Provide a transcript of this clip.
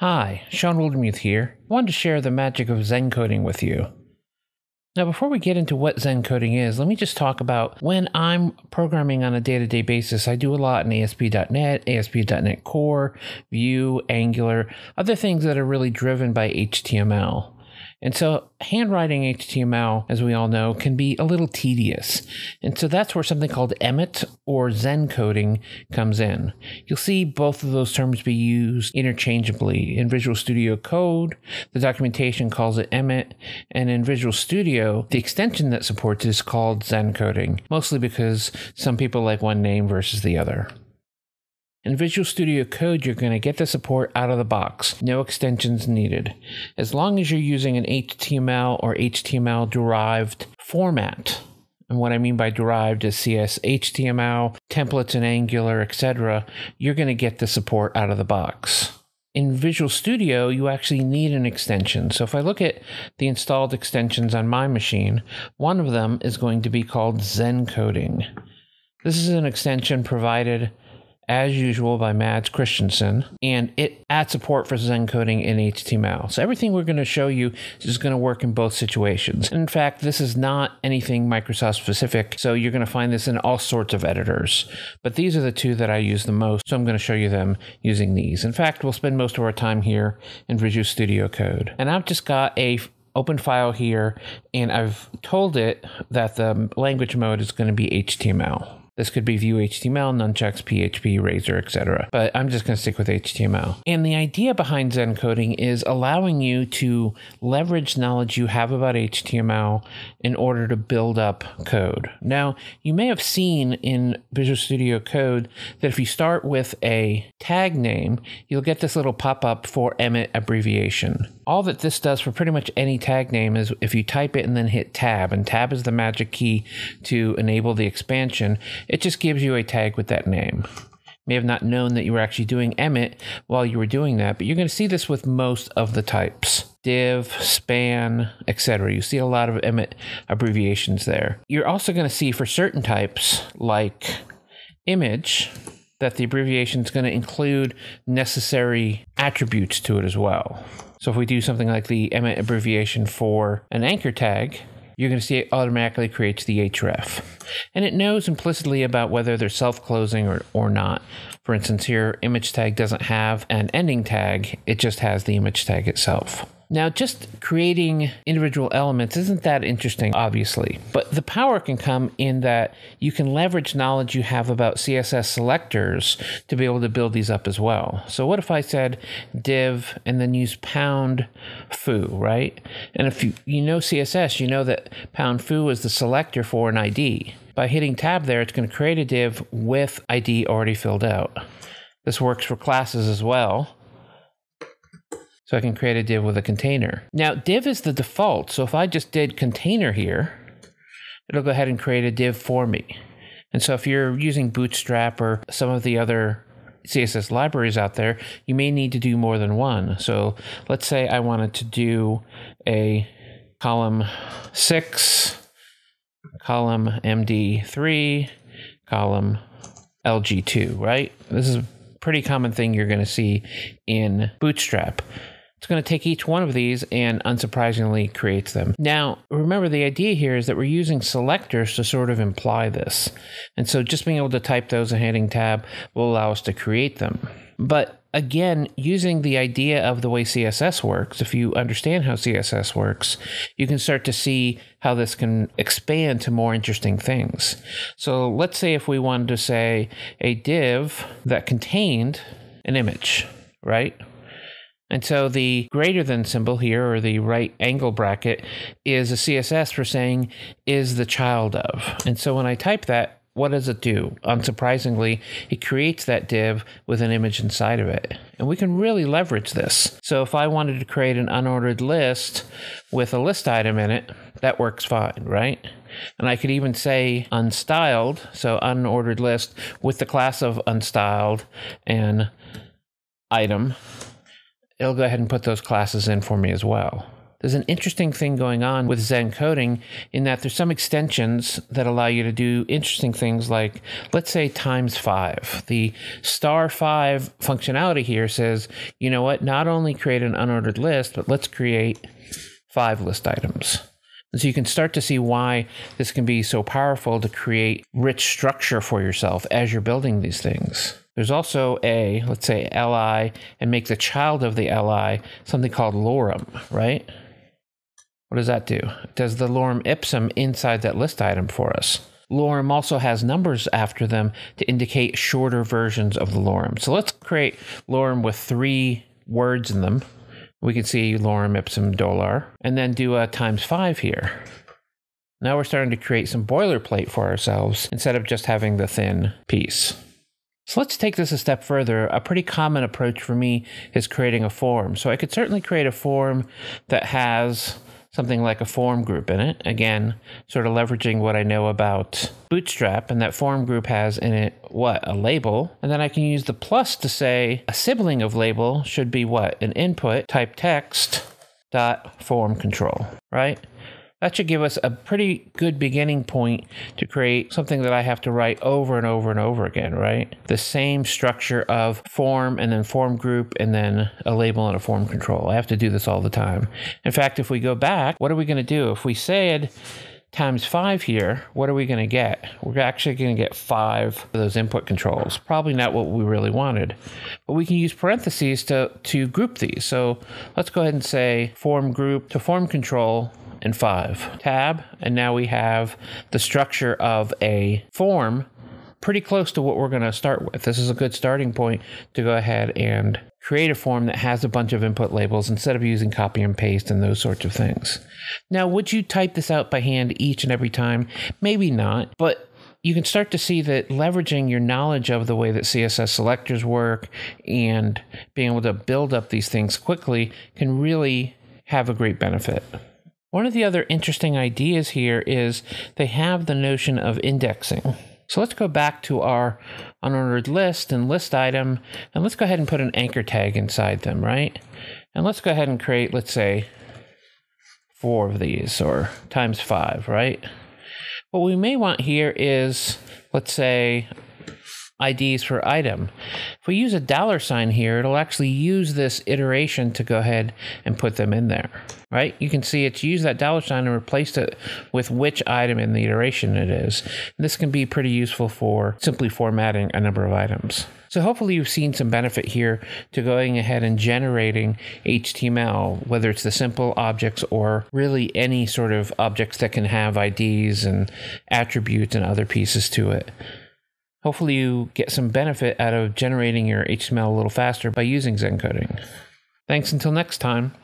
Hi, Sean Oldmuth here. I wanted to share the magic of Zen coding with you. Now, before we get into what Zen coding is, let me just talk about when I'm programming on a day to day basis. I do a lot in ASP.NET, ASP.NET Core, Vue, Angular, other things that are really driven by HTML. And so handwriting HTML, as we all know, can be a little tedious. And so that's where something called Emmet or Zen coding comes in. You'll see both of those terms be used interchangeably. In Visual Studio Code, the documentation calls it Emmet, and in Visual Studio, the extension that supports it is called Zen coding, mostly because some people like one name versus the other. In Visual Studio Code, you're going to get the support out of the box, no extensions needed. As long as you're using an HTML or HTML derived format, and what I mean by derived is CS, HTML, templates in Angular, etc., you're going to get the support out of the box. In Visual Studio, you actually need an extension. So if I look at the installed extensions on my machine, one of them is going to be called Zen Coding. This is an extension provided as usual, by Mads Christensen, and it adds support for Zen coding in HTML. So everything we're going to show you is going to work in both situations. And in fact, this is not anything Microsoft specific, so you're going to find this in all sorts of editors. But these are the two that I use the most, so I'm going to show you them using these. In fact, we'll spend most of our time here in Visual Studio Code. And I've just got a open file here, and I've told it that the language mode is going to be HTML. This could be Vue HTML, nunchucks, PHP, Razor, etc. But I'm just going to stick with HTML. And the idea behind Zen coding is allowing you to leverage knowledge you have about HTML in order to build up code. Now, you may have seen in Visual Studio Code that if you start with a tag name, you'll get this little pop up for Emmet abbreviation. All that this does for pretty much any tag name is if you type it and then hit tab, and tab is the magic key to enable the expansion it just gives you a tag with that name. You may have not known that you were actually doing Emmet while you were doing that, but you're going to see this with most of the types div, span, etc. You see a lot of Emmet abbreviations there. You're also going to see for certain types like image that the abbreviation is going to include necessary attributes to it as well. So if we do something like the Emmet abbreviation for an anchor tag, you're going to see it automatically creates the href. And it knows implicitly about whether they're self closing or, or not. For instance, here, image tag doesn't have an ending tag, it just has the image tag itself. Now, just creating individual elements isn't that interesting, obviously, but the power can come in that you can leverage knowledge you have about CSS selectors to be able to build these up as well. So, what if I said div and then use pound foo, right? And if you, you know CSS, you know that pound foo is the selector for an ID. By hitting tab there, it's going to create a div with ID already filled out. This works for classes as well. So I can create a div with a container. Now div is the default. So if I just did container here, it'll go ahead and create a div for me. And so if you're using Bootstrap or some of the other CSS libraries out there, you may need to do more than one. So let's say I wanted to do a column six, column MD3, column LG2, right? This is a pretty common thing you're going to see in Bootstrap. It's going to take each one of these and unsurprisingly creates them. Now, remember the idea here is that we're using selectors to sort of imply this. And so just being able to type those in heading tab will allow us to create them. But again, using the idea of the way CSS works, if you understand how CSS works, you can start to see how this can expand to more interesting things. So let's say if we wanted to say a div that contained an image, right? And so the greater than symbol here, or the right angle bracket, is a CSS for saying is the child of. And so when I type that, what does it do? Unsurprisingly, it creates that div with an image inside of it. And we can really leverage this. So if I wanted to create an unordered list with a list item in it, that works fine, right? And I could even say unstyled, so unordered list with the class of unstyled and item it'll go ahead and put those classes in for me as well. There's an interesting thing going on with Zen coding in that there's some extensions that allow you to do interesting things like, let's say, times five. The star five functionality here says, you know what, not only create an unordered list, but let's create five list items. And so you can start to see why this can be so powerful to create rich structure for yourself as you're building these things. There's also a, let's say li, and make the child of the li something called lorem, right? What does that do? It does the lorem ipsum inside that list item for us. Lorem also has numbers after them to indicate shorter versions of the lorem. So let's create lorem with three words in them, we can see lorem ipsum dollar, and then do a times five here. Now we're starting to create some boilerplate for ourselves instead of just having the thin piece. So let's take this a step further. A pretty common approach for me is creating a form. So I could certainly create a form that has something like a form group in it. Again, sort of leveraging what I know about Bootstrap, and that form group has in it what? A label. And then I can use the plus to say a sibling of label should be what? An input type text dot form control, right? That should give us a pretty good beginning point to create something that I have to write over and over and over again, right? The same structure of form and then form group and then a label and a form control. I have to do this all the time. In fact, if we go back, what are we going to do? If we said times five here, what are we going to get? We're actually going to get five of those input controls. Probably not what we really wanted, but we can use parentheses to, to group these. So let's go ahead and say form group to form control and 5 tab. And now we have the structure of a form pretty close to what we're going to start with. This is a good starting point to go ahead and create a form that has a bunch of input labels instead of using copy and paste and those sorts of things. Now, would you type this out by hand each and every time? Maybe not, but you can start to see that leveraging your knowledge of the way that CSS selectors work and being able to build up these things quickly can really have a great benefit. One of the other interesting ideas here is they have the notion of indexing. So let's go back to our unordered list and list item, and let's go ahead and put an anchor tag inside them, right? And let's go ahead and create, let's say, four of these or times five, right? What we may want here is, let's say, IDs for item. If we use a dollar sign here, it'll actually use this iteration to go ahead and put them in there, right? You can see it's used that dollar sign and replaced it with which item in the iteration it is. And this can be pretty useful for simply formatting a number of items. So hopefully you've seen some benefit here to going ahead and generating HTML, whether it's the simple objects or really any sort of objects that can have IDs and attributes and other pieces to it. Hopefully, you get some benefit out of generating your HTML a little faster by using Zen coding. Thanks until next time.